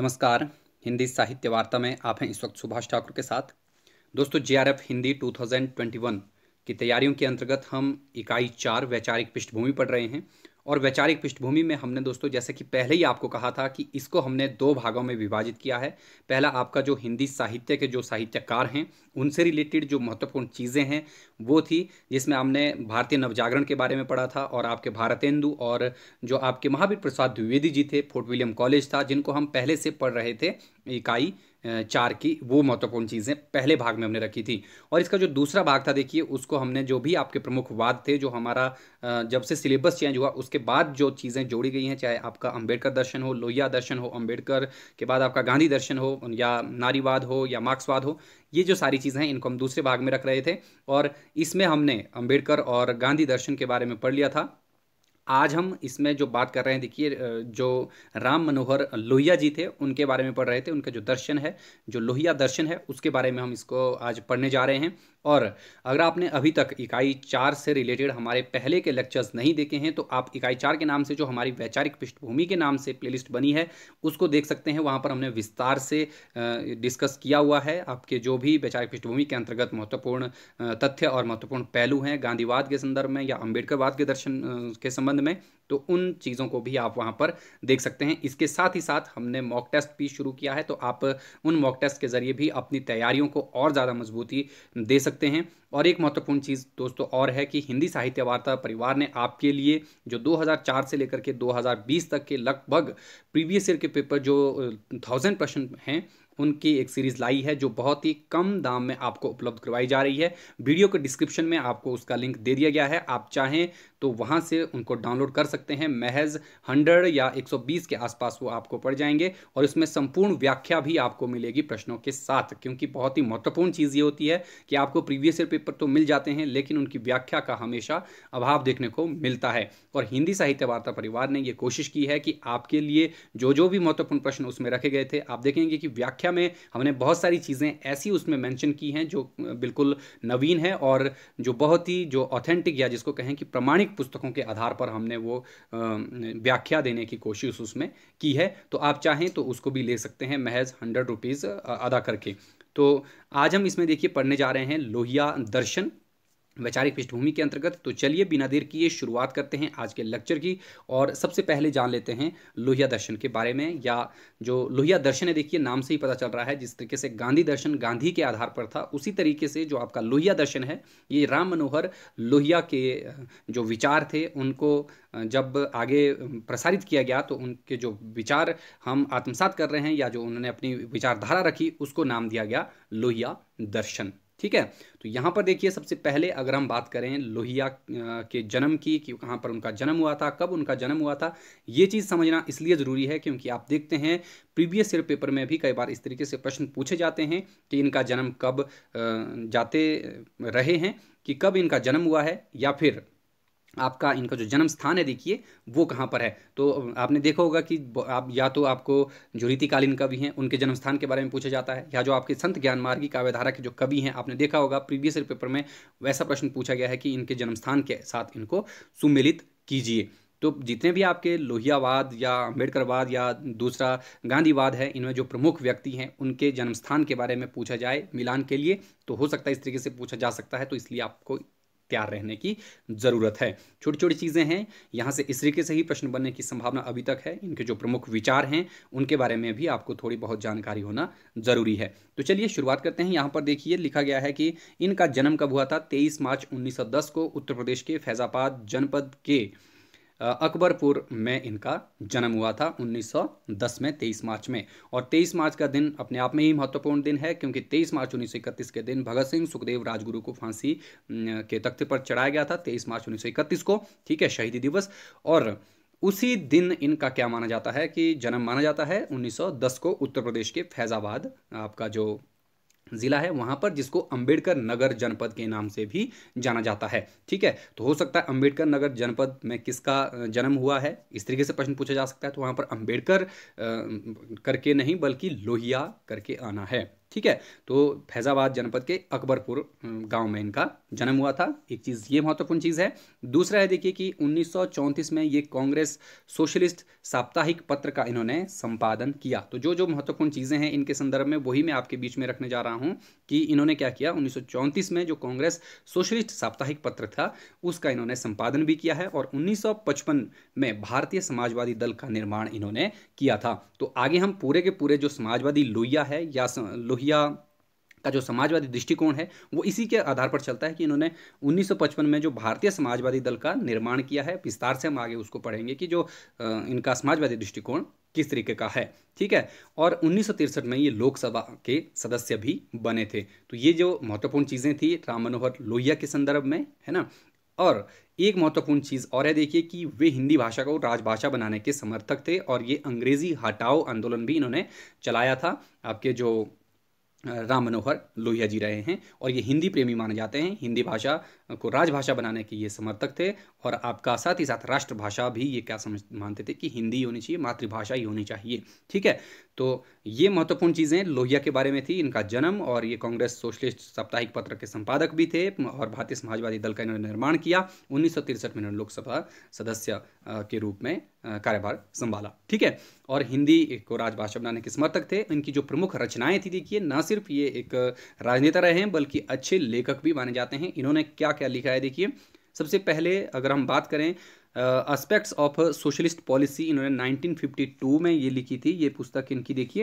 नमस्कार हिंदी साहित्य वार्ता में आप हैं इस वक्त सुभाष ठाकुर के साथ दोस्तों जेआरएफ हिंदी 2021 की तैयारियों के अंतर्गत हम इकाई चार वैचारिक पृष्ठभूमि पढ़ रहे हैं और वैचारिक पृष्ठभूमि में हमने दोस्तों जैसे कि पहले ही आपको कहा था कि इसको हमने दो भागों में विभाजित किया है पहला आपका जो हिंदी साहित्य के जो साहित्यकार हैं उनसे रिलेटेड जो महत्वपूर्ण चीज़ें हैं वो थी जिसमें हमने भारतीय नवजागरण के बारे में पढ़ा था और आपके भारतेंदु और जो आपके महावीर प्रसाद द्विवेदी जी थे फोर्ट विलियम कॉलेज था जिनको हम पहले से पढ़ रहे थे इकाई चार की वो महत्वपूर्ण चीज़ें पहले भाग में हमने रखी थी और इसका जो दूसरा भाग था देखिए उसको हमने जो भी आपके प्रमुख वाद थे जो हमारा जब से सिलेबस चेंज हुआ उसके बाद जो चीज़ें जोड़ी गई हैं चाहे आपका अंबेडकर दर्शन हो लोहिया दर्शन हो अंबेडकर के बाद आपका गांधी दर्शन हो या नारीवाद हो या मार्क्सवाद हो ये जो सारी चीज़ें हैं इनको हम दूसरे भाग में रख रहे थे और इसमें हमने अम्बेडकर और गांधी दर्शन के बारे में पढ़ लिया था आज हम इसमें जो बात कर रहे हैं देखिए जो राम मनोहर लोहिया जी थे उनके बारे में पढ़ रहे थे उनका जो दर्शन है जो लोहिया दर्शन है उसके बारे में हम इसको आज पढ़ने जा रहे हैं और अगर आपने अभी तक इकाई चार से रिलेटेड हमारे पहले के लेक्चर्स नहीं देखे हैं तो आप इकाई चार के नाम से जो हमारी वैचारिक पृष्ठभूमि के नाम से प्लेलिस्ट बनी है उसको देख सकते हैं वहाँ पर हमने विस्तार से डिस्कस किया हुआ है आपके जो भी वैचारिक पृष्ठभूमि के अंतर्गत महत्वपूर्ण तथ्य और महत्वपूर्ण पहलू हैं गांधीवाद के संदर्भ में या अम्बेडकरवाद के दर्शन के संबंध में तो उन चीज़ों को भी आप वहाँ पर देख सकते हैं इसके साथ ही साथ हमने मॉक टेस्ट भी शुरू किया है तो आप उन मॉक टेस्ट के ज़रिए भी अपनी तैयारियों को और ज़्यादा मजबूती दे सकते हैं और एक महत्वपूर्ण चीज़ दोस्तों और है कि हिंदी साहित्य वार्ता परिवार ने आपके लिए जो 2004 से लेकर के 2020 तक के लगभग प्रीवियस ईयर के पेपर जो थाउजेंड प्रश्न हैं उनकी एक सीरीज़ लाई है जो बहुत ही कम दाम में आपको उपलब्ध करवाई जा रही है वीडियो के डिस्क्रिप्शन में आपको उसका लिंक दे दिया गया है आप चाहें तो वहां से उनको डाउनलोड कर सकते हैं महज 100 या 120 के आसपास वो आपको पड़ जाएंगे और इसमें संपूर्ण व्याख्या भी आपको मिलेगी प्रश्नों के साथ क्योंकि बहुत ही महत्वपूर्ण चीज़ ये होती है कि आपको प्रीवियस ईयर पेपर तो मिल जाते हैं लेकिन उनकी व्याख्या का हमेशा अभाव देखने को मिलता है और हिंदी साहित्य वार्ता परिवार ने ये कोशिश की है कि आपके लिए जो जो भी महत्वपूर्ण प्रश्न उसमें रखे गए थे आप देखेंगे कि व्याख्या व्याख्या में हमने बहुत सारी चीज़ें ऐसी उसमें मेंशन की हैं जो बिल्कुल नवीन है और जो बहुत ही जो ऑथेंटिक या जिसको कहें कि प्रमाणिक पुस्तकों के आधार पर हमने वो व्याख्या देने की कोशिश उसमें की है तो आप चाहें तो उसको भी ले सकते हैं महज हंड्रेड रुपीज़ अदा करके तो आज हम इसमें देखिए पढ़ने जा रहे हैं लोहिया दर्शन वैचारिक पृष्ठभूमि के अंतर्गत तो चलिए बिना देर किए शुरुआत करते हैं आज के लेक्चर की और सबसे पहले जान लेते हैं लोहिया दर्शन के बारे में या जो लोहिया दर्शन है देखिए नाम से ही पता चल रहा है जिस तरीके से गांधी दर्शन गांधी के आधार पर था उसी तरीके से जो आपका लोहिया दर्शन है ये राम मनोहर लोहिया के जो विचार थे उनको जब आगे प्रसारित किया गया तो उनके जो विचार हम आत्मसात कर रहे हैं या जो उन्होंने अपनी विचारधारा रखी उसको नाम दिया गया लोहिया दर्शन ठीक है तो यहाँ पर देखिए सबसे पहले अगर हम बात करें लोहिया के जन्म की कि कहाँ पर उनका जन्म हुआ था कब उनका जन्म हुआ था ये चीज़ समझना इसलिए ज़रूरी है क्योंकि आप देखते हैं प्रीवियस ईयर पेपर में भी कई बार इस तरीके से प्रश्न पूछे जाते हैं कि इनका जन्म कब जाते रहे हैं कि कब इनका जन्म हुआ है या फिर आपका इनका जो जन्म स्थान है देखिए वो कहाँ पर है तो आपने देखा होगा कि आप या तो आपको जो रीतिकालीन कवि हैं उनके जन्म स्थान के बारे में पूछा जाता है या जो आपके संत ज्ञान मार्गी काव्यधारा के जो कवि हैं आपने देखा होगा प्रीवियस पेपर में वैसा प्रश्न पूछा गया है कि इनके जन्म स्थान के साथ इनको सुमिलित कीजिए तो जितने भी आपके लोहियावाद या अम्बेडकरवाद या दूसरा गांधीवाद है इनमें जो प्रमुख व्यक्ति हैं उनके जन्म स्थान के बारे में पूछा जाए मिलान के लिए तो हो सकता है इस तरीके से पूछा जा सकता है तो इसलिए आपको तैयार रहने की ज़रूरत है छोटी छोटी चीज़ें हैं यहाँ से इस तरीके से ही प्रश्न बनने की संभावना अभी तक है इनके जो प्रमुख विचार हैं उनके बारे में भी आपको थोड़ी बहुत जानकारी होना ज़रूरी है तो चलिए शुरुआत करते हैं यहाँ पर देखिए लिखा गया है कि इनका जन्म कब हुआ था तेईस मार्च उन्नीस को उत्तर प्रदेश के फैज़ाबाद जनपद के अकबरपुर में इनका जन्म हुआ था 1910 में 23 मार्च में और 23 मार्च का दिन अपने आप में ही महत्वपूर्ण दिन है क्योंकि 23 मार्च उन्नीस के दिन भगत सिंह सुखदेव राजगुरु को फांसी के तख्ते पर चढ़ाया गया था 23 मार्च उन्नीस को ठीक है शहीदी दिवस और उसी दिन इनका क्या माना जाता है कि जन्म माना जाता है 1910 को उत्तर प्रदेश के फैज़ाबाद आपका जो ज़िला है वहाँ पर जिसको अंबेडकर नगर जनपद के नाम से भी जाना जाता है ठीक है तो हो सकता है अंबेडकर नगर जनपद में किसका जन्म हुआ है इस तरीके से प्रश्न पूछा जा सकता है तो वहाँ पर अंबेडकर करके नहीं बल्कि लोहिया करके आना है ठीक है तो फैज़ाबाद जनपद के अकबरपुर गांव में इनका जन्म हुआ था एक चीज़ ये महत्वपूर्ण चीज़ है दूसरा है देखिए कि उन्नीस में ये कांग्रेस सोशलिस्ट साप्ताहिक पत्र का इन्होंने संपादन किया तो जो जो महत्वपूर्ण चीज़ें हैं इनके संदर्भ में वही मैं आपके बीच में रखने जा रहा हूं कि इन्होंने क्या किया उन्नीस में जो कांग्रेस सोशलिस्ट साप्ताहिक पत्र था उसका इन्होंने संपादन भी किया है और उन्नीस में भारतीय समाजवादी दल का निर्माण इन्होंने किया था तो आगे हम पूरे के पूरे जो समाजवादी लोहिया है या लोहिया का जो समाजवादी दृष्टिकोण है वो इसी के आधार पर चलता है कि इन्होंने 1955 में जो भारतीय समाजवादी दल का निर्माण किया है विस्तार से हम आगे उसको पढ़ेंगे कि जो इनका समाजवादी दृष्टिकोण किस तरीके का है ठीक है और उन्नीस में ये लोकसभा के सदस्य भी बने थे तो ये जो महत्वपूर्ण चीज़ें थी राम मनोहर लोहिया के संदर्भ में है ना और एक महत्वपूर्ण चीज़ और है देखिए कि वे हिंदी भाषा को राजभाषा बनाने के समर्थक थे और ये अंग्रेज़ी हटाओ आंदोलन भी इन्होंने चलाया था आपके जो राम मनोहर लोहिया जी रहे हैं और ये हिंदी प्रेमी माने जाते हैं हिंदी भाषा को राजभाषा बनाने के ये समर्थक थे और आपका साथ ही साथ राष्ट्रभाषा भी ये क्या समझ मानते थे कि हिंदी होनी चाहिए मातृभाषा ही होनी चाहिए ठीक है तो ये महत्वपूर्ण चीज़ें लोहिया के बारे में थी इनका जन्म और ये कांग्रेस सोशलिस्ट साप्ताहिक पत्र के संपादक भी थे और भारतीय समाजवादी दल का इन्होंने निर्माण किया उन्नीस में इन्होंने लोकसभा सदस्य के रूप में कार्यभार संभाला ठीक है और हिंदी को राजभाषा बनाने के समर्थक थे इनकी जो प्रमुख रचनाएं थी देखिए न सिर्फ ये एक राजनेता रहे हैं बल्कि अच्छे लेखक भी माने जाते हैं इन्होंने क्या क्या लिखा है देखिए सबसे पहले अगर हम बात करें एस्पेक्ट्स ऑफ सोशलिस्ट पॉलिसी इन्होंने 1952 में ये लिखी थी ये पुस्तक इनकी देखिए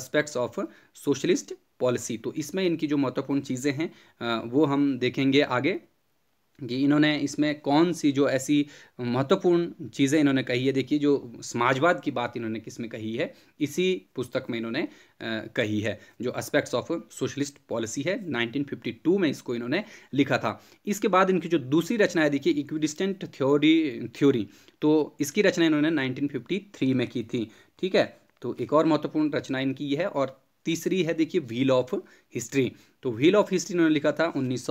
एस्पेक्ट्स ऑफ सोशलिस्ट पॉलिसी तो इसमें इनकी जो महत्वपूर्ण चीज़ें हैं वो हम देखेंगे आगे कि इन्होंने इसमें कौन सी जो ऐसी महत्वपूर्ण चीज़ें इन्होंने कही है देखिए जो समाजवाद की बात इन्होंने किस में कही है इसी पुस्तक में इन्होंने कही है जो एस्पेक्ट्स ऑफ सोशलिस्ट पॉलिसी है 1952 में इसको इन्होंने लिखा था इसके बाद इनकी जो दूसरी रचना है देखिए इक्विडिस्टेंट थ्योरी थ्योरी तो इसकी रचना इन्होंने नाइनटीन में की थी ठीक है तो एक और महत्वपूर्ण रचना इनकी है और तीसरी है देखिए व्हील ऑफ हिस्ट्री तो व्हील ऑफ हिस्ट्री इन्होंने लिखा था उन्नीस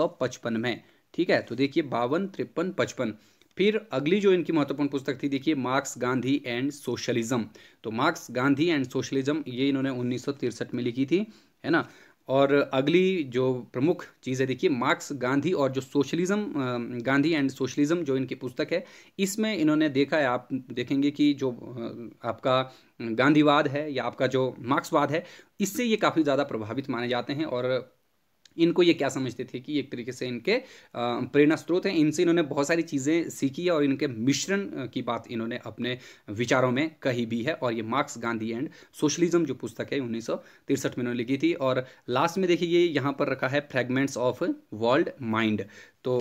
में ठीक है तो देखिए बावन तिरपन पचपन फिर अगली जो इनकी महत्वपूर्ण पुस्तक थी देखिए मार्क्स गांधी एंड सोशलिज्म तो मार्क्स गांधी एंड सोशलिज्म ये इन्होंने उन्नीस में लिखी थी है ना और अगली जो प्रमुख चीज़ है देखिए मार्क्स गांधी और जो सोशलिज्म गांधी एंड सोशलिज्म जो इनकी पुस्तक है इसमें इन्होंने देखा है आप देखेंगे कि जो आपका गांधीवाद है या आपका जो मार्क्सवाद है इससे ये काफ़ी ज़्यादा प्रभावित माने जाते हैं और इनको ये क्या समझते थे कि एक तरीके से इनके प्रेरणा स्रोत हैं इनसे इन्होंने बहुत सारी चीज़ें सीखी है और इनके मिश्रण की बात इन्होंने अपने विचारों में कही भी है और ये मार्क्स गांधी एंड सोशलिज्म जो पुस्तक है उन्नीस में इन्होंने लिखी थी और लास्ट में देखिए ये यहाँ पर रखा है फ्रेगमेंट्स ऑफ वर्ल्ड माइंड तो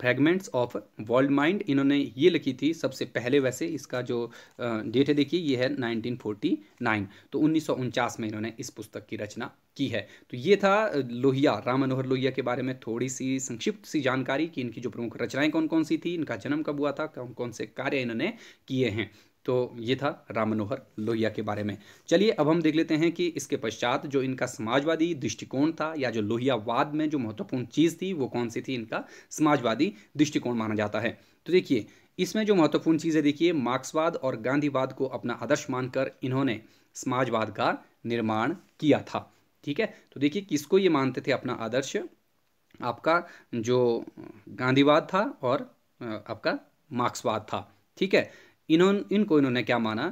फ्रेगमेंट्स ऑफ वर्ल्ड माइंड इन्होंने ये लिखी थी सबसे पहले वैसे इसका जो डेट है देखिए ये है 1949 तो उन्नीस में इन्होंने इस पुस्तक की रचना की है तो ये था लोहिया राम मनोहर लोहिया के बारे में थोड़ी सी संक्षिप्त सी जानकारी कि इनकी जो प्रमुख रचनाएं कौन कौन सी थी इनका जन्म कब हुआ था कौन कौन से कार्य इन्होंने किए हैं तो ये था राम मनोहर लोहिया के बारे में चलिए अब हम देख लेते हैं कि इसके पश्चात जो इनका समाजवादी दृष्टिकोण था या जो लोहियावाद में जो महत्वपूर्ण चीज़ थी वो कौन सी थी इनका समाजवादी दृष्टिकोण माना जाता है तो देखिए इसमें जो महत्वपूर्ण चीज़ें देखिए मार्क्सवाद और गांधीवाद को अपना आदर्श मानकर इन्होंने समाजवाद का निर्माण किया था ठीक है तो देखिए किसको ये मानते थे अपना आदर्श आपका जो गांधीवाद था और आपका मार्क्सवाद था ठीक है इन्होंने इनको इन्होंने क्या माना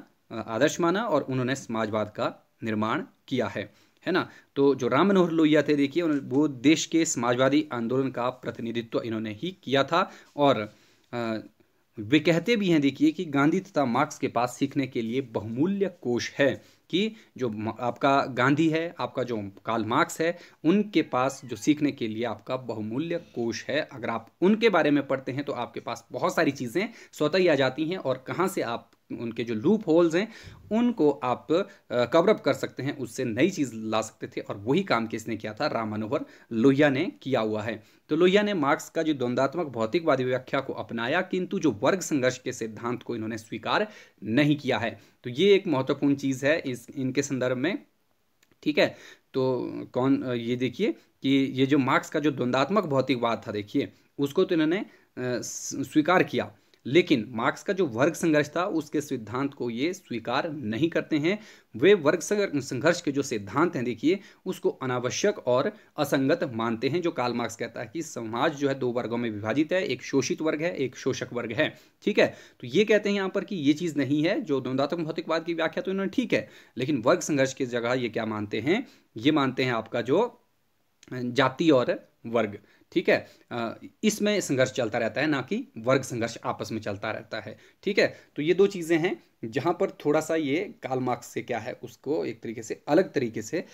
आदर्श माना और उन्होंने समाजवाद का निर्माण किया है है ना तो जो राम मनोहर लोहिया थे देखिए वो देश के समाजवादी आंदोलन का प्रतिनिधित्व इन्होंने ही किया था और वे कहते भी हैं देखिए कि गांधी तथा मार्क्स के पास सीखने के लिए बहुमूल्य कोष है कि जो आपका गांधी है आपका जो काल मार्क्स है उनके पास जो सीखने के लिए आपका बहुमूल्य कोश है अगर आप उनके बारे में पढ़ते हैं तो आपके पास बहुत सारी चीज़ें स्वतः ही आ जाती हैं और कहाँ से आप उनके जो लूप होल्स हैं उनको आप कवर अप कर सकते हैं उससे नई चीज़ ला सकते थे और वही काम किसने किया था राम मनोहर लोहिया ने किया हुआ है तो लोहिया ने मार्क्स का जो द्वंदात्मक भौतिकवादी व्याख्या को अपनाया किंतु जो वर्ग संघर्ष के सिद्धांत को इन्होंने स्वीकार नहीं किया है तो ये एक महत्वपूर्ण चीज़ है इस इनके संदर्भ में ठीक है तो कौन ये देखिए कि ये जो मार्क्स का जो द्वंदात्मक भौतिकवाद था देखिए उसको तो इन्होंने स्वीकार किया लेकिन मार्क्स का जो वर्ग संघर्ष था उसके सिद्धांत को ये स्वीकार नहीं करते हैं वे वर्ग संघर्ष के जो सिद्धांत हैं देखिए उसको अनावश्यक और असंगत मानते हैं जो काल मार्क्स कहता है कि समाज जो है दो वर्गों में विभाजित है एक शोषित वर्ग है एक शोषक वर्ग है ठीक है तो ये कहते हैं यहाँ पर कि ये चीज़ नहीं है जो द्वंदात्मक भौतिकवाद की व्याख्या तो इन्होंने ठीक है लेकिन वर्ग संघर्ष की जगह ये क्या मानते हैं ये मानते हैं आपका जो जाति और वर्ग ठीक है इसमें संघर्ष चलता रहता है ना कि वर्ग संघर्ष आपस में चलता रहता है ठीक है तो ये दो चीज़ें हैं जहाँ पर थोड़ा सा ये काल मार्क्स से क्या है उसको एक तरीके से अलग तरीके से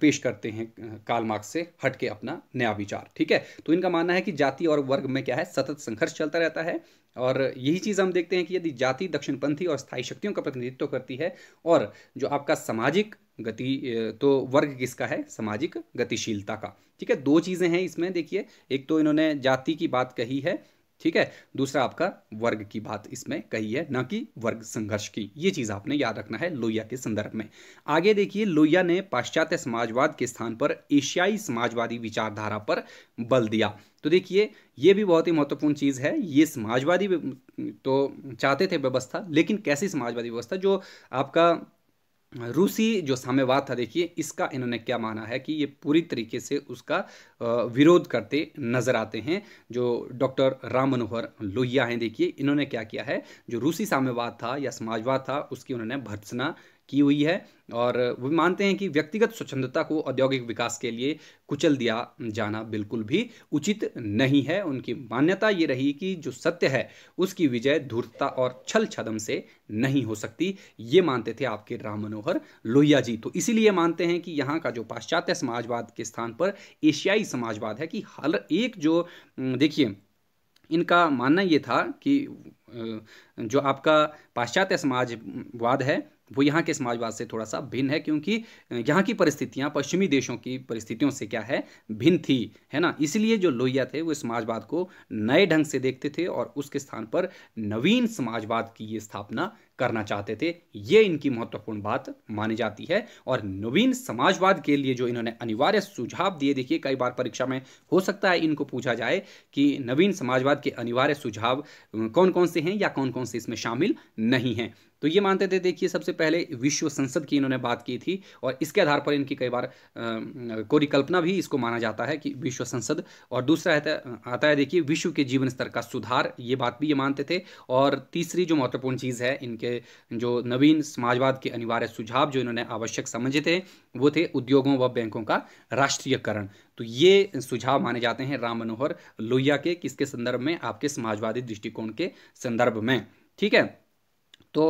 पेश करते हैं काल मार्क्स से हट के अपना नया विचार ठीक है तो इनका मानना है कि जाति और वर्ग में क्या है सतत संघर्ष चलता रहता है और यही चीज़ हम देखते हैं कि यदि जाति दक्षिणपंथी और स्थायी शक्तियों का प्रतिनिधित्व करती है और जो आपका सामाजिक गति तो वर्ग किसका है सामाजिक गतिशीलता का ठीक है दो चीज़ें हैं इसमें देखिए एक तो इन्होंने जाति की बात कही है ठीक है दूसरा आपका वर्ग की बात इसमें कही है ना कि वर्ग संघर्ष की ये चीज़ आपने याद रखना है लोहिया के संदर्भ में आगे देखिए लोहिया ने पाश्चात्य समाजवाद के स्थान पर एशियाई समाजवादी विचारधारा पर बल दिया तो देखिए ये भी बहुत ही महत्वपूर्ण चीज़ है ये समाजवादी तो चाहते थे व्यवस्था लेकिन कैसी समाजवादी व्यवस्था जो आपका रूसी जो साम्यवाद था देखिए इसका इन्होंने क्या माना है कि ये पूरी तरीके से उसका विरोध करते नज़र आते हैं जो डॉक्टर राम मनोहर लोहिया हैं देखिए इन्होंने क्या किया है जो रूसी साम्यवाद था या समाजवाद था उसकी उन्होंने भर्सना की हुई है और वो मानते हैं कि व्यक्तिगत स्वच्छंदता को औद्योगिक विकास के लिए कुचल दिया जाना बिल्कुल भी उचित नहीं है उनकी मान्यता ये रही कि जो सत्य है उसकी विजय धूर्तता और छल छदम से नहीं हो सकती ये मानते थे आपके राम मनोहर लोहिया जी तो इसीलिए मानते हैं कि यहाँ का जो पाश्चात्य समाजवाद के स्थान पर एशियाई समाजवाद है कि हर एक जो देखिए इनका मानना ये था कि जो आपका पाश्चात्य समाजवाद है वो यहाँ के समाजवाद से थोड़ा सा भिन्न है क्योंकि यहाँ की परिस्थितियाँ पश्चिमी देशों की परिस्थितियों से क्या है भिन्न थी है ना इसलिए जो लोहिया थे वो समाजवाद को नए ढंग से देखते थे और उसके स्थान पर नवीन समाजवाद की ये स्थापना करना चाहते थे ये इनकी महत्वपूर्ण बात मानी जाती है और नवीन समाजवाद के लिए जो इन्होंने अनिवार्य सुझाव दिए देखिए कई बार परीक्षा में हो सकता है इनको पूछा जाए कि नवीन समाजवाद के अनिवार्य सुझाव कौन कौन से हैं या कौन कौन से इसमें शामिल नहीं हैं तो ये मानते थे देखिए सबसे पहले विश्व संसद की इन्होंने बात की थी और इसके आधार पर इनकी कई बार कोरी कल्पना भी इसको माना जाता है कि विश्व संसद और दूसरा है आता है देखिए विश्व के जीवन स्तर का सुधार ये बात भी ये मानते थे और तीसरी जो महत्वपूर्ण चीज़ है इनके जो नवीन समाजवाद के अनिवार्य सुझाव जो इन्होंने आवश्यक समझे थे वो थे उद्योगों व बैंकों का राष्ट्रीयकरण तो ये सुझाव माने जाते हैं राम मनोहर लोहिया के किसके संदर्भ में आपके समाजवादी दृष्टिकोण के संदर्भ में ठीक है तो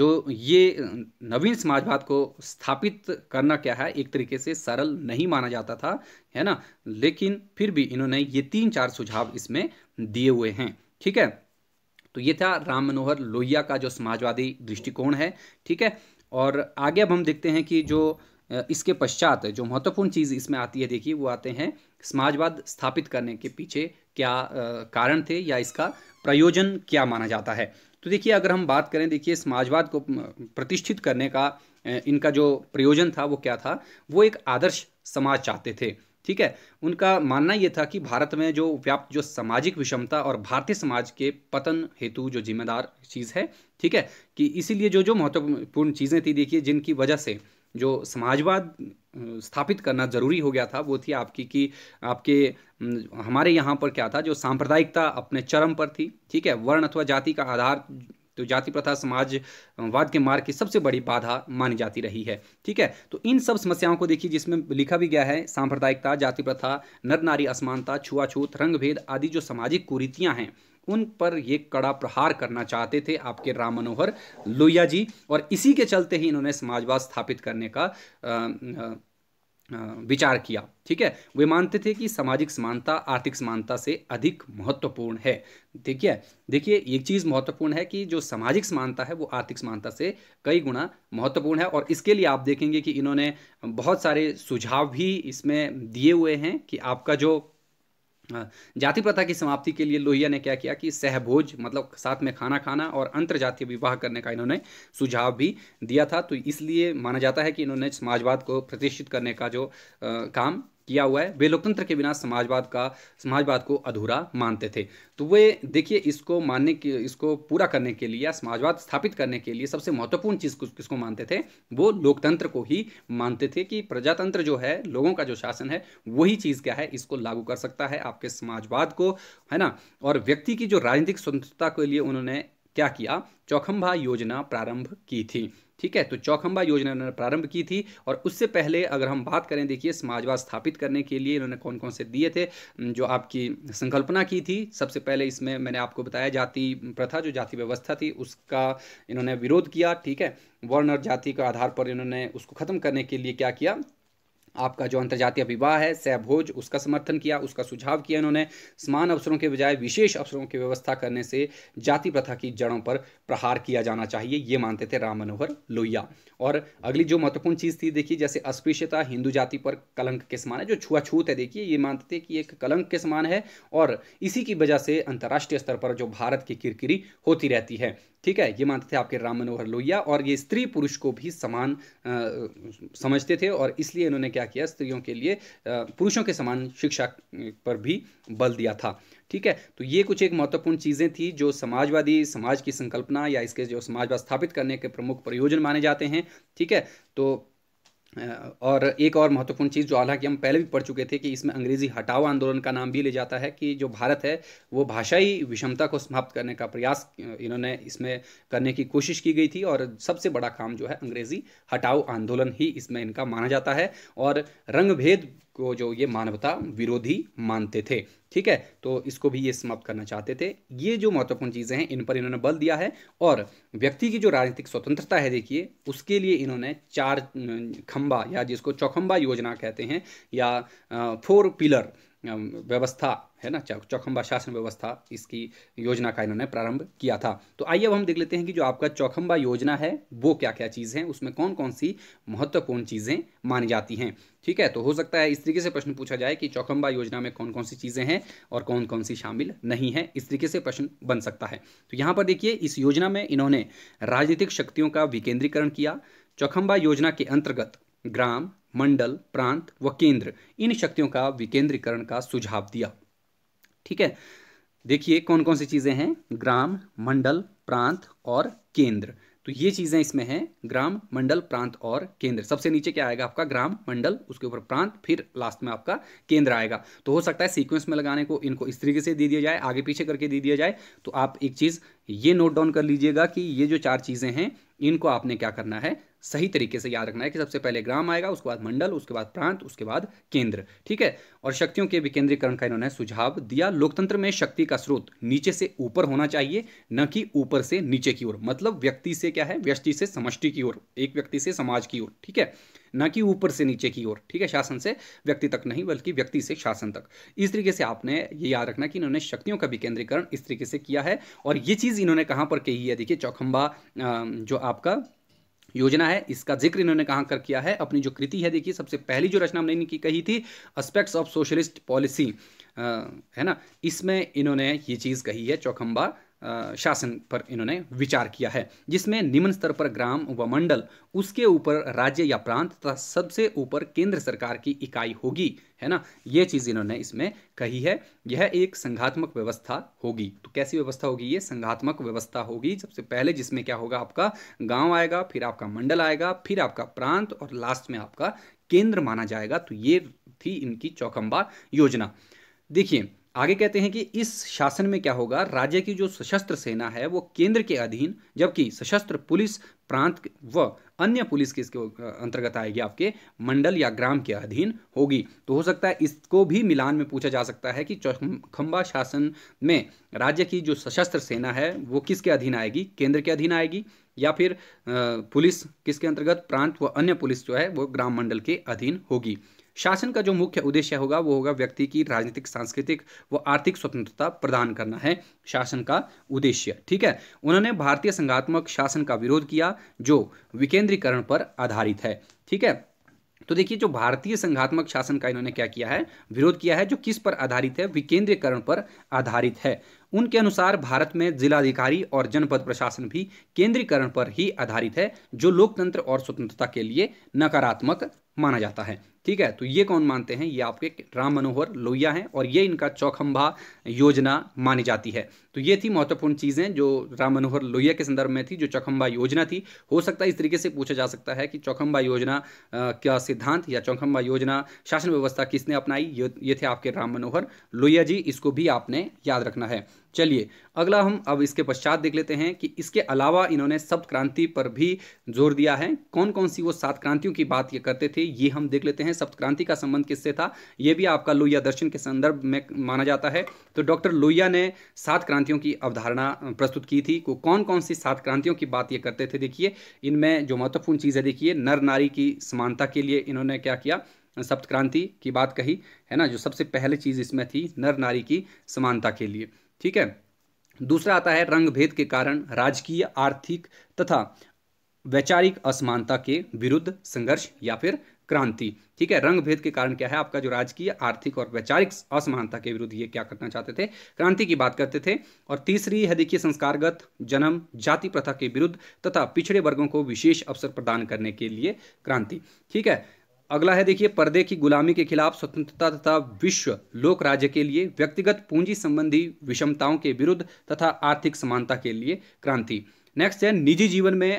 जो ये नवीन समाजवाद को स्थापित करना क्या है एक तरीके से सरल नहीं माना जाता था है ना लेकिन फिर भी इन्होंने ये तीन चार सुझाव इसमें दिए हुए हैं ठीक है तो ये था राम मनोहर लोहिया का जो समाजवादी दृष्टिकोण है ठीक है और आगे अब हम देखते हैं कि जो इसके पश्चात जो महत्वपूर्ण चीज़ इसमें आती है देखिए वो आते हैं समाजवाद स्थापित करने के पीछे क्या कारण थे या इसका प्रयोजन क्या माना जाता है तो देखिए अगर हम बात करें देखिए समाजवाद को प्रतिष्ठित करने का इनका जो प्रयोजन था वो क्या था वो एक आदर्श समाज चाहते थे ठीक है उनका मानना ये था कि भारत में जो व्याप्त जो सामाजिक विषमता और भारतीय समाज के पतन हेतु जो जिम्मेदार चीज़ है ठीक है कि इसीलिए जो जो महत्वपूर्ण चीज़ें थी देखिए जिनकी वजह से जो समाजवाद स्थापित करना ज़रूरी हो गया था वो थी आपकी कि आपके हमारे यहाँ पर क्या था जो सांप्रदायिकता अपने चरम पर थी ठीक है वर्ण अथवा जाति का आधार तो जाति प्रथा समाजवाद के मार्ग की सबसे बड़ी बाधा मानी जाती रही है ठीक है तो इन सब समस्याओं को देखिए जिसमें लिखा भी गया है सांप्रदायिकता जाति प्रथा नर नारी असमानता छुआछूत रंग भेद आदि जो सामाजिक कुरीतियाँ हैं उन पर ये कड़ा प्रहार करना चाहते थे आपके राम मनोहर लोहिया जी और इसी के चलते ही इन्होंने समाजवाद स्थापित करने का आ, आ, विचार किया ठीक है वे मानते थे कि सामाजिक समानता आर्थिक समानता से अधिक महत्वपूर्ण है ठीक है देखिए एक चीज़ महत्वपूर्ण है कि जो सामाजिक समानता है वो आर्थिक समानता से कई गुना महत्वपूर्ण है और इसके लिए आप देखेंगे कि इन्होंने बहुत सारे सुझाव भी इसमें दिए हुए हैं कि आपका जो हाँ, जाति प्रथा की समाप्ति के लिए लोहिया ने क्या किया कि सहभोज मतलब साथ में खाना खाना और अंतर जातीय विवाह करने का इन्होंने सुझाव भी दिया था तो इसलिए माना जाता है कि इन्होंने समाजवाद को प्रतिष्ठित करने का जो आ, काम किया हुआ है वे लोकतंत्र के बिना समाजवाद का समाजवाद को अधूरा मानते थे तो वे देखिए इसको मानने के इसको पूरा करने के लिए या समाजवाद स्थापित करने के लिए सबसे महत्वपूर्ण चीज़ किसको मानते थे वो लोकतंत्र को ही मानते थे कि प्रजातंत्र जो है लोगों का जो शासन है वही चीज़ क्या है इसको लागू कर सकता है आपके समाजवाद को है ना और व्यक्ति की जो राजनीतिक स्वतंत्रता के लिए उन्होंने क्या किया चौखंभा योजना प्रारंभ की थी ठीक है तो चौखंबा योजना इन्होंने प्रारंभ की थी और उससे पहले अगर हम बात करें देखिए समाजवाद स्थापित करने के लिए इन्होंने कौन कौन से दिए थे जो आपकी संकल्पना की थी सबसे पहले इसमें मैंने आपको बताया जाति प्रथा जो जाति व्यवस्था थी उसका इन्होंने विरोध किया ठीक है वर्ण और जाति के आधार पर इन्होंने उसको ख़त्म करने के लिए क्या किया आपका जो अंतर्जातीय विवाह है सहभोज उसका समर्थन किया उसका सुझाव किया इन्होंने समान अवसरों के बजाय विशेष अवसरों की व्यवस्था करने से जाति प्रथा की जड़ों पर प्रहार किया जाना चाहिए ये मानते थे राम मनोहर लोहिया और अगली जो महत्वपूर्ण चीज़ थी देखिए जैसे अस्पृश्यता हिंदू जाति पर कलंक के समान है जो छुआछूत है देखिए ये मानते थे कि एक कलंक के समान है और इसी की वजह से अंतर्राष्ट्रीय स्तर पर जो भारत की किरकिरी होती रहती है ठीक है ये मानते थे आपके राम मनोहर लोहिया और ये स्त्री पुरुष को भी समान समझते थे और इसलिए इन्होंने क्या क्या किया स्त्रियों के लिए पुरुषों के समान शिक्षा पर भी बल दिया था ठीक है तो ये कुछ एक महत्वपूर्ण चीज़ें थी जो समाजवादी समाज की संकल्पना या इसके जो समाजवाद स्थापित करने के प्रमुख प्रयोजन माने जाते हैं ठीक है तो और एक और महत्वपूर्ण चीज़ जो हालांकि हम पहले भी पढ़ चुके थे कि इसमें अंग्रेज़ी हटाओ आंदोलन का नाम भी ले जाता है कि जो भारत है वो भाषाई विषमता को समाप्त करने का प्रयास इन्होंने इसमें करने की कोशिश की गई थी और सबसे बड़ा काम जो है अंग्रेज़ी हटाओ आंदोलन ही इसमें इनका माना जाता है और रंगभेद को जो ये मानवता विरोधी मानते थे ठीक है तो इसको भी ये समाप्त करना चाहते थे ये जो महत्वपूर्ण चीज़ें हैं इन पर इन्होंने बल दिया है और व्यक्ति की जो राजनीतिक स्वतंत्रता है देखिए उसके लिए इन्होंने चार खंबा या जिसको चौखंबा योजना कहते हैं या फोर पिलर व्यवस्था है ना चौखंबा शासन व्यवस्था इसकी योजना का इन्होंने प्रारंभ किया था तो आइए अब हम देख लेते हैं कि जो आपका चौखंबा योजना है वो क्या क्या चीज़ हैं उसमें कौन कौन सी महत्वपूर्ण चीज़ें मानी जाती हैं ठीक है तो हो सकता है इस तरीके से प्रश्न पूछा जाए कि चौखंबा योजना में कौन कौन सी चीज़ें हैं और कौन कौन सी शामिल नहीं है इस तरीके से प्रश्न बन सकता है तो यहाँ पर देखिए इस योजना में इन्होंने राजनीतिक शक्तियों का विकेंद्रीकरण किया चौखंबा योजना के अंतर्गत ग्राम मंडल प्रांत व केंद्र इन शक्तियों का विकेंद्रीकरण का सुझाव दिया ठीक है देखिए कौन कौन सी चीज़ें हैं ग्राम मंडल प्रांत और केंद्र तो ये चीज़ें इसमें हैं ग्राम मंडल प्रांत और केंद्र सबसे नीचे क्या आएगा आपका ग्राम मंडल उसके ऊपर प्रांत फिर लास्ट में आपका केंद्र आएगा तो हो सकता है सीक्वेंस में लगाने को इनको इस तरीके से दे दिया जाए आगे पीछे करके दे दिया जाए तो आप एक चीज़ ये नोट डाउन कर लीजिएगा कि ये जो चार चीज़ें हैं इनको आपने क्या करना है सही तरीके से याद रखना है कि सबसे पहले ग्राम आएगा उसके बाद मंडल उसके बाद प्रांत उसके बाद केंद्र ठीक है और शक्तियों के विकेंद्रीकरण का इन्होंने सुझाव दिया लोकतंत्र में शक्ति का स्रोत नीचे से ऊपर होना चाहिए न कि ऊपर से नीचे की ओर मतलब व्यक्ति से क्या है व्यक्ति से समष्टि की ओर एक व्यक्ति से समाज की ओर ठीक है ना कि ऊपर से नीचे की ओर ठीक है शासन से व्यक्ति तक नहीं बल्कि व्यक्ति से शासन तक इस तरीके से आपने ये याद रखना कि इन्होंने शक्तियों का विकेंद्रीकरण इस तरीके से किया है और ये चीज़ इन्होंने कहां पर कही है देखिए चौखंबा जो आपका योजना है इसका जिक्र इन्होंने कहां कर किया है अपनी जो कृति है देखिए सबसे पहली जो रचना हमने इनकी कही थी एस्पेक्ट्स ऑफ सोशलिस्ट पॉलिसी है ना इसमें इन्होंने ये चीज़ कही है चौखंबा शासन पर इन्होंने विचार किया है जिसमें निम्न स्तर पर ग्राम व मंडल उसके ऊपर राज्य या प्रांत तथा सबसे ऊपर केंद्र सरकार की इकाई होगी है ना ये चीज़ इन्होंने इसमें कही है यह एक संघात्मक व्यवस्था होगी तो कैसी व्यवस्था होगी ये संघात्मक व्यवस्था होगी सबसे पहले जिसमें क्या होगा आपका गाँव आएगा फिर आपका मंडल आएगा फिर आपका प्रांत और लास्ट में आपका केंद्र माना जाएगा तो ये थी इनकी चौकम्बा योजना देखिए आगे कहते हैं कि इस शासन में क्या होगा राज्य की जो सशस्त्र सेना है वो केंद्र के अधीन जबकि सशस्त्र पुलिस प्रांत व अन्य पुलिस के इसके अंतर्गत आएगी आपके मंडल या ग्राम के अधीन होगी तो हो सकता है इसको भी मिलान में पूछा जा सकता है कि खंबा शासन में राज्य की जो सशस्त्र सेना है वो किसके अधीन आएगी केंद्र के अधीन आएगी या फिर पुलिस किसके अंतर्गत प्रांत व अन्य पुलिस जो है वो ग्राम मंडल के अधीन होगी शासन का जो मुख्य उद्देश्य होगा वो होगा व्यक्ति की राजनीतिक सांस्कृतिक व आर्थिक स्वतंत्रता प्रदान करना है शासन का उद्देश्य ठीक है उन्होंने भारतीय संघात्मक शासन का विरोध किया जो विकेंद्रीकरण पर आधारित है ठीक है तो देखिए जो भारतीय संघात्मक शासन का इन्होंने क्या किया है विरोध किया है जो किस पर आधारित है विकेंद्रीकरण पर आधारित है उनके अनुसार भारत में जिलाधिकारी और जनपद प्रशासन भी केंद्रीकरण पर ही आधारित है जो लोकतंत्र और स्वतंत्रता के लिए नकारात्मक माना जाता है ठीक है तो ये कौन मानते हैं ये आपके राम मनोहर लोहिया हैं और ये इनका चौखंभा योजना मानी जाती है तो ये थी महत्वपूर्ण चीज़ें जो राम मनोहर लोहिया के संदर्भ में थी जो चौखंबा योजना थी हो सकता है इस तरीके से पूछा जा सकता है कि चौखंबा योजना का सिद्धांत या चौखंबा योजना शासन व्यवस्था किसने अपनाई ये थे आपके राम मनोहर लोहिया जी इसको भी आपने याद रखना है चलिए अगला हम अब इसके पश्चात देख लेते हैं कि इसके अलावा इन्होंने सप्त क्रांति पर भी जोर दिया है कौन कौन सी वो सात क्रांतियों की बात ये करते थे ये हम देख लेते हैं सप्त क्रांति का संबंध किससे था ये भी आपका लोहिया दर्शन के संदर्भ में माना जाता है तो डॉक्टर लोहिया ने सात क्रांतियों की अवधारणा प्रस्तुत की थी को कौन कौन सी सात क्रांतियों की बात ये करते थे देखिए इनमें जो महत्वपूर्ण चीज़ है देखिए नर नारी की समानता के लिए इन्होंने क्या किया सप्त क्रांति की बात कही है ना जो सबसे पहले चीज़ इसमें थी नर नारी की समानता के लिए ठीक है दूसरा आता है रंग भेद के कारण राजकीय आर्थिक तथा वैचारिक असमानता के विरुद्ध संघर्ष या फिर क्रांति ठीक है रंग भेद के कारण क्या है आपका जो राजकीय आर्थिक और वैचारिक असमानता के विरुद्ध ये क्या करना चाहते थे क्रांति की बात करते थे और तीसरी है देखिए संस्कारगत जन्म जाति प्रथा के विरुद्ध तथा पिछड़े वर्गों को विशेष अवसर प्रदान करने के लिए क्रांति ठीक है अगला है देखिए पर्दे की गुलामी के खिलाफ स्वतंत्रता तथा विश्व लोक राज्य के लिए व्यक्तिगत पूंजी संबंधी विषमताओं के विरुद्ध तथा आर्थिक समानता के लिए क्रांति नेक्स्ट है निजी जीवन में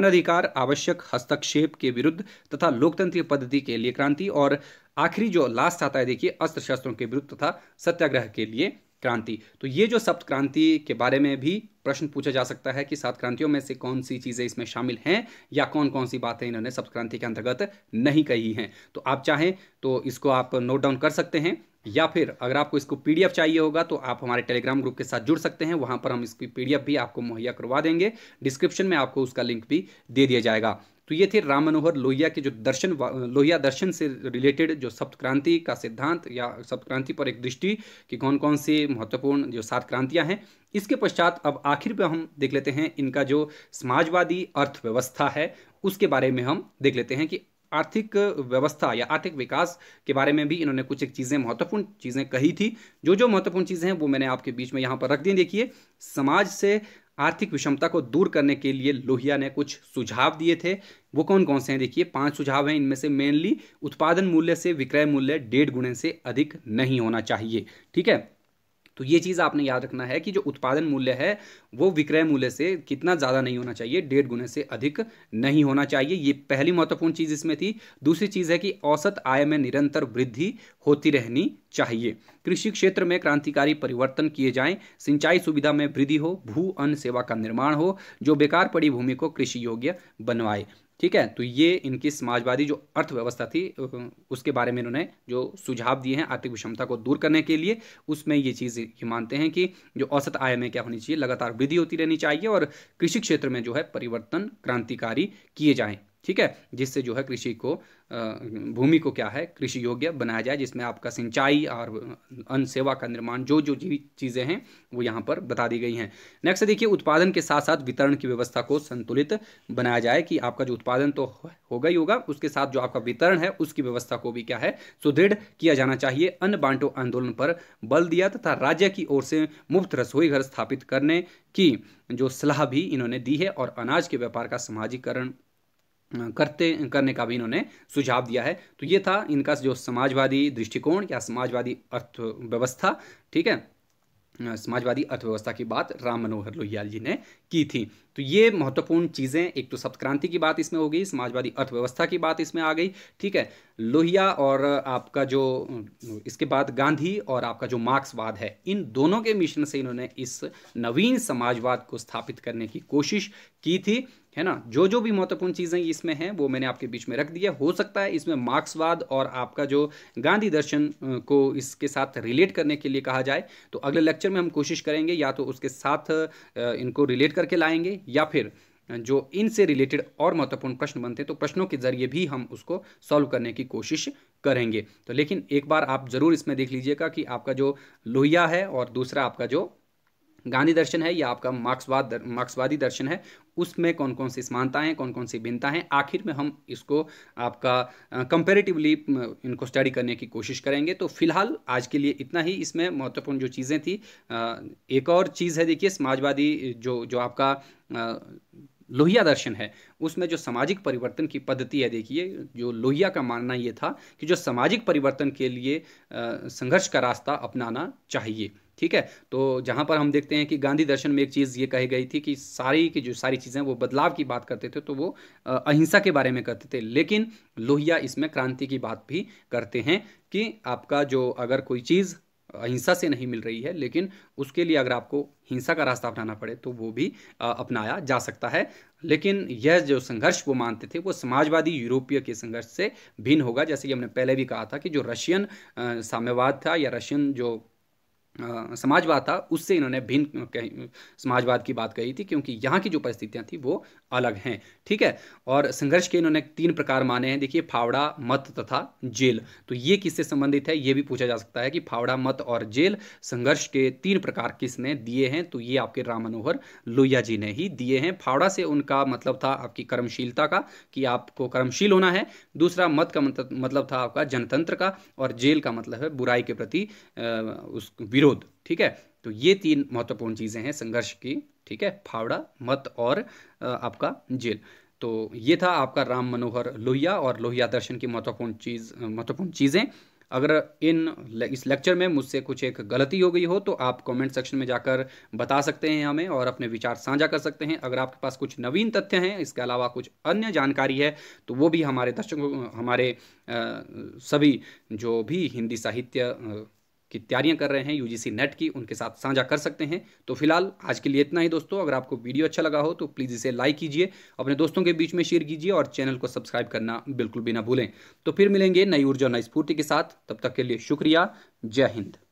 अनधिकार आवश्यक हस्तक्षेप के विरुद्ध तथा लोकतंत्रीय पद्धति के लिए क्रांति और आखिरी जो लास्ट आता है देखिए अस्त्र शस्त्रों के विरुद्ध तथा सत्याग्रह के लिए क्रांति तो ये जो सप्त क्रांति के बारे में भी प्रश्न पूछा जा सकता है कि सात क्रांतियों में से कौन सी चीज़ें इसमें शामिल हैं या कौन कौन सी बातें इन्होंने सप्त क्रांति के अंतर्गत नहीं कही हैं तो आप चाहें तो इसको आप नोट डाउन कर सकते हैं या फिर अगर आपको इसको पीडीएफ चाहिए होगा तो आप हमारे टेलीग्राम ग्रुप के साथ जुड़ सकते हैं वहां पर हम इसकी पीडीएफ भी आपको मुहैया करवा देंगे डिस्क्रिप्शन में आपको उसका लिंक भी दे दिया जाएगा तो ये थे राम मनोहर लोहिया के जो दर्शन लोहिया दर्शन से रिलेटेड जो सप्त क्रांति का सिद्धांत या सप्त क्रांति पर एक दृष्टि कि कौन कौन सी महत्वपूर्ण जो सात क्रांतियां हैं इसके पश्चात अब आखिर पे हम देख लेते हैं इनका जो समाजवादी अर्थव्यवस्था है उसके बारे में हम देख लेते हैं कि आर्थिक व्यवस्था या आर्थिक विकास के बारे में भी इन्होंने कुछ एक चीज़ें महत्वपूर्ण चीज़ें कही थी जो जो महत्वपूर्ण चीज़ें हैं वो मैंने आपके बीच में यहाँ पर रख दी देखिए समाज से आर्थिक विषमता को दूर करने के लिए लोहिया ने कुछ सुझाव दिए थे वो कौन कौन से हैं देखिए पांच सुझाव हैं इनमें से मेनली उत्पादन मूल्य से विक्रय मूल्य डेढ़ गुणे से अधिक नहीं होना चाहिए ठीक है तो ये चीज़ आपने याद रखना है कि जो उत्पादन मूल्य है वो विक्रय मूल्य से कितना ज़्यादा नहीं होना चाहिए डेढ़ गुने से अधिक नहीं होना चाहिए ये पहली महत्वपूर्ण चीज़ इसमें थी दूसरी चीज़ है कि औसत आय में निरंतर वृद्धि होती रहनी चाहिए कृषि क्षेत्र में क्रांतिकारी परिवर्तन किए जाएं सिंचाई सुविधा में वृद्धि हो भू अन्न सेवा का निर्माण हो जो बेकार पड़ी भूमि को कृषि योग्य बनवाए ठीक है तो ये इनकी समाजवादी जो अर्थव्यवस्था थी उसके बारे में इन्होंने जो सुझाव दिए हैं आर्थिक विषमता को दूर करने के लिए उसमें ये चीज़ ये मानते हैं कि जो औसत आय में क्या होनी चाहिए लगातार वृद्धि होती रहनी चाहिए और कृषि क्षेत्र में जो है परिवर्तन क्रांतिकारी किए जाएँ ठीक है जिससे जो है कृषि को भूमि को क्या है कृषि योग्य बनाया जाए जिसमें आपका सिंचाई और अन्न सेवा का निर्माण जो जो चीज़ें हैं वो यहाँ पर बता दी गई हैं नेक्स्ट देखिए उत्पादन के साथ साथ वितरण की व्यवस्था को संतुलित बनाया जाए कि आपका जो उत्पादन तो होगा ही होगा उसके साथ जो आपका वितरण है उसकी व्यवस्था को भी क्या है सुदृढ़ किया जाना चाहिए अन्न बांटो आंदोलन पर बल दिया तथा राज्य की ओर से मुफ्त रसोई घर स्थापित करने की जो सलाह भी इन्होंने दी है और अनाज के व्यापार का सामाजिकरण करते करने का भी इन्होंने सुझाव दिया है तो ये था इनका जो समाजवादी दृष्टिकोण या समाजवादी अर्थव्यवस्था ठीक है समाजवादी अर्थव्यवस्था की बात राम मनोहर लोहियाल जी ने की थी तो ये महत्वपूर्ण चीज़ें एक तो सप्त क्रांति की बात इसमें हो गई समाजवादी अर्थव्यवस्था की बात इसमें आ गई ठीक है लोहिया और आपका जो इसके बाद गांधी और आपका जो मार्क्सवाद है इन दोनों के मिशन से इन्होंने इस नवीन समाजवाद को स्थापित करने की कोशिश की थी है ना जो जो भी महत्वपूर्ण चीज़ें इसमें हैं वो मैंने आपके बीच में रख दिया हो सकता है इसमें मार्क्सवाद और आपका जो गांधी दर्शन को इसके साथ रिलेट करने के लिए कहा जाए तो अगले लेक्चर में हम कोशिश करेंगे या तो उसके साथ इनको रिलेट करके लाएंगे या फिर जो इनसे रिलेटेड और महत्वपूर्ण प्रश्न बनते हैं तो प्रश्नों के जरिए भी हम उसको सॉल्व करने की कोशिश करेंगे तो लेकिन एक बार आप ज़रूर इसमें देख लीजिएगा कि आपका जो लोहिया है और दूसरा आपका जो गांधी दर्शन है या आपका मार्क्सवाद दर, मार्क्सवादी दर्शन है उसमें कौन कौन सी समानताएं हैं कौन कौन सी भिन्नता हैं आखिर में हम इसको आपका कंपेरेटिवली इनको स्टडी करने की कोशिश करेंगे तो फिलहाल आज के लिए इतना ही इसमें महत्वपूर्ण जो चीज़ें थी एक और चीज़ है देखिए समाजवादी जो जो आपका लोहिया दर्शन है उसमें जो सामाजिक परिवर्तन की पद्धति है देखिए जो लोहिया का मानना ये था कि जो सामाजिक परिवर्तन के लिए संघर्ष का रास्ता अपनाना चाहिए ठीक है तो जहाँ पर हम देखते हैं कि गांधी दर्शन में एक चीज़ ये कही गई थी कि सारी की जो सारी चीज़ें वो बदलाव की बात करते थे तो वो अहिंसा के बारे में करते थे लेकिन लोहिया इसमें क्रांति की बात भी करते हैं कि आपका जो अगर कोई चीज़ अहिंसा से नहीं मिल रही है लेकिन उसके लिए अगर आपको हिंसा का रास्ता अपनाना पड़े तो वो भी अपनाया जा सकता है लेकिन यह जो संघर्ष वो मानते थे वो समाजवादी यूरोपीय के संघर्ष से भिन्न होगा जैसे कि हमने पहले भी कहा था कि जो रशियन साम्यवाद था या रशियन जो समाजवाद था उससे इन्होंने भिन्न समाजवाद की बात कही थी क्योंकि यहाँ की जो परिस्थितियाँ थी वो अलग हैं ठीक है और संघर्ष के इन्होंने तीन प्रकार माने हैं देखिए फावड़ा मत तथा जेल तो ये किससे संबंधित है ये भी पूछा जा सकता है कि फावड़ा मत और जेल संघर्ष के तीन प्रकार किसने दिए हैं तो ये आपके राम मनोहर लोहिया जी ने ही दिए हैं फावड़ा से उनका मतलब था आपकी कर्मशीलता का कि आपको कर्मशील होना है दूसरा मत का मतलब था आपका जनतंत्र का और जेल का मतलब है बुराई के प्रति उस विरोध ठीक है तो ये तीन महत्वपूर्ण चीज़ें हैं संघर्ष की ठीक है फावड़ा मत और आपका जेल तो ये था आपका राम मनोहर लोहिया और लोहिया दर्शन की महत्वपूर्ण चीज़ महत्वपूर्ण चीज़ें अगर इन इस लेक्चर में मुझसे कुछ एक गलती हो गई हो तो आप कमेंट सेक्शन में जाकर बता सकते हैं हमें और अपने विचार साझा कर सकते हैं अगर आपके पास कुछ नवीन तथ्य हैं इसके अलावा कुछ अन्य जानकारी है तो वो भी हमारे दर्शकों हमारे सभी जो भी हिंदी साहित्य की तैयारियां कर रहे हैं यूजीसी नेट की उनके साथ साझा कर सकते हैं तो फिलहाल आज के लिए इतना ही दोस्तों अगर आपको वीडियो अच्छा लगा हो तो प्लीज़ इसे लाइक कीजिए अपने दोस्तों के बीच में शेयर कीजिए और चैनल को सब्सक्राइब करना बिल्कुल भी ना भूलें तो फिर मिलेंगे नई ऊर्जा नई स्फूर्ति के साथ तब तक के लिए शुक्रिया जय हिंद